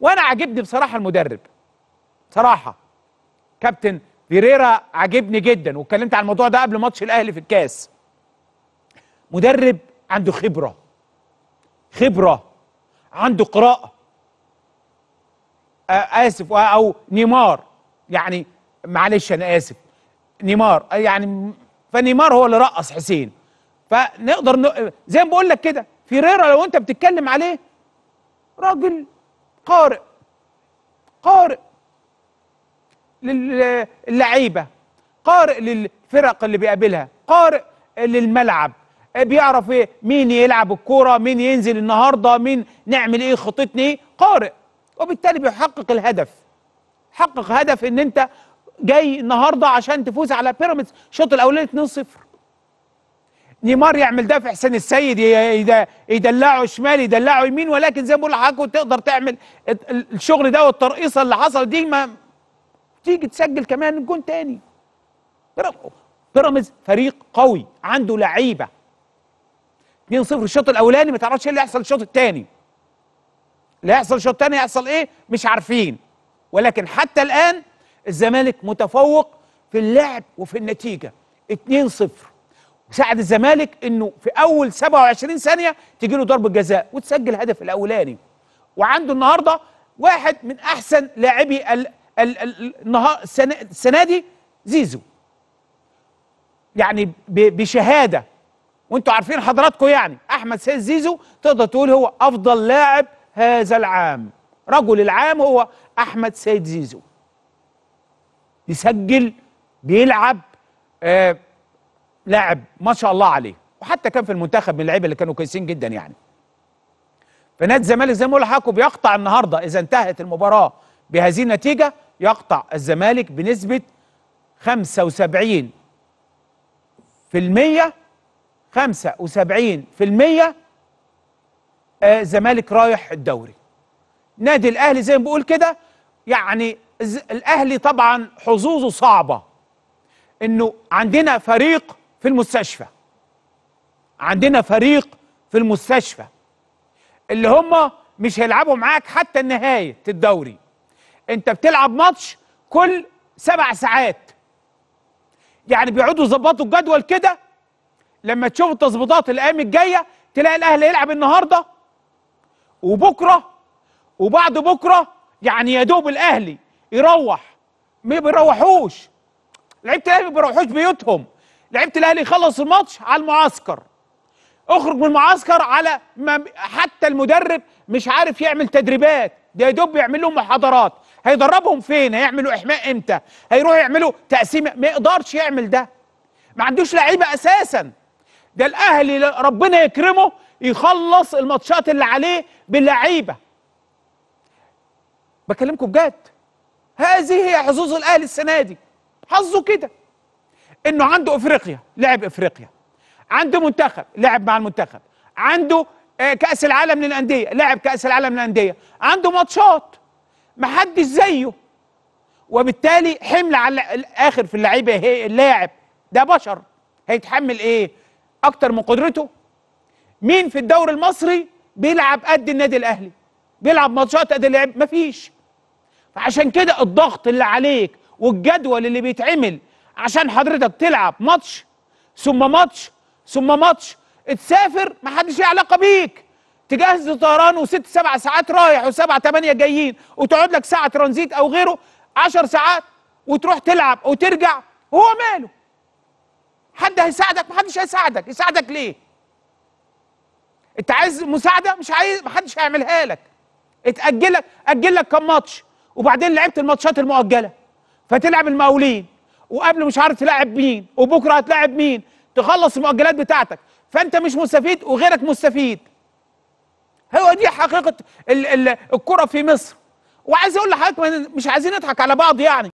وانا عاجبني بصراحه المدرب صراحه كابتن فيريرا عاجبني جدا واتكلمت على الموضوع ده قبل ماتش الاهلي في الكاس مدرب عنده خبره خبره عنده قراءه آه، اسف او نيمار يعني معلش انا اسف نيمار آه، يعني فنيمار هو اللي رقص حسين فنقدر ن... زي ما بقول لك كده فيريرا لو انت بتتكلم عليه راجل قارئ قارئ للعيبة قارئ للفرق اللي بيقابلها قارئ للملعب بيعرف ايه مين يلعب الكوره مين ينزل النهارده مين نعمل ايه خطتنا ايه قارئ وبالتالي بيحقق الهدف حقق هدف ان انت جاي النهارده عشان تفوز على بيراميدز الشوط الاولاني 2-0 نيمار يعمل ده في حسين السيد يدلعه شمال يدلعه يمين ولكن زي ما بقول لحضرتك تقدر تعمل الشغل ده والترقيصه اللي حصلت دي ما تيجي تسجل كمان جون تاني بيراميدز فريق قوي عنده لعيبه 2-0 الشوط الاولاني ما تعرفش ايه اللي هيحصل الشوط الثاني اللي هيحصل الشوط الثاني هيحصل ايه مش عارفين ولكن حتى الان الزمالك متفوق في اللعب وفي النتيجه 2-0 ساعد الزمالك انه في اول 27 ثانيه تجي له ضربه جزاء وتسجل هدف الاولاني وعنده النهارده واحد من احسن لاعبي السنه دي زيزو يعني بشهاده وانتوا عارفين حضراتكم يعني احمد سيد زيزو تقدر تقول هو افضل لاعب هذا العام رجل العام هو احمد سيد زيزو يسجل بيلعب آه لاعب ما شاء الله عليه وحتى كان في المنتخب من اللعيبه اللي كانوا كويسين جدا يعني فنادي الزمالك زي ما بقول لحضرتكوا بيقطع النهارده اذا انتهت المباراه بهذه النتيجه يقطع الزمالك بنسبه 75 في المية 75 في المية الزمالك آه، رايح الدوري نادي الاهلي زي ما بقول كده يعني الاهلي طبعا حظوظه صعبه انه عندنا فريق في المستشفى عندنا فريق في المستشفى اللي هم مش هيلعبوا معاك حتى نهاية الدوري انت بتلعب ماتش كل سبع ساعات يعني بيقعدوا يظبطوا الجدول كده لما تشوف التظبيطات الايام الجايه تلاقي الاهلي يلعب النهارده وبكره وبعد بكره يعني يا دوب الاهلي يروح ما بيروحوش لعيبه الاهلي ما بيروحوش بيوتهم لعيبه الاهلي خلص الماتش على المعسكر اخرج من المعسكر على ما حتى المدرب مش عارف يعمل تدريبات ده دوب يعمل لهم محاضرات هيدربهم فين هيعملوا احماء امتى هيروحوا يعملوا تقسيم ما يقدرش يعمل ده ما عندوش لعيبه اساسا ده الاهلي ربنا يكرمه يخلص الماتشات اللي عليه باللعيبه بكلمكم بجد هذه هي حظوظ الاهلي السنه دي حظه كده انه عنده افريقيا لعب افريقيا عنده منتخب لعب مع المنتخب عنده آه، كاس العالم للانديه لعب كاس العالم للانديه عنده ماتشات محدش زيه وبالتالي حمل على الاخر في اللعيبه هي اللاعب ده بشر هيتحمل ايه اكتر من قدرته مين في الدوري المصري بيلعب قد النادي الاهلي بيلعب ماتشات قد اللعب مفيش فعشان كده الضغط اللي عليك والجدول اللي بيتعمل عشان حضرتك تلعب ماتش ثم ماتش ثم ماتش تسافر محدش ليه علاقه بيك تجهز طيران وست سبع ساعات رايح وسبع ثمانيه جايين وتقعد لك ساعه ترانزيت او غيره عشر ساعات وتروح تلعب وترجع وهو ماله حد هيساعدك محدش هيساعدك يساعدك ليه انت عايز مساعده مش عايز محدش هيعملها لك اتاجلك اجل لك كم ماتش وبعدين لعبت الماتشات المؤجله فتلعب المقاولين وقبل مش عارف تلاعب مين وبكره هتلاعب مين تخلص المؤجلات بتاعتك فانت مش مستفيد وغيرك مستفيد هو دي حقيقه الكره في مصر وعايز اقول لحضرتك مش عايزين نضحك على بعض يعني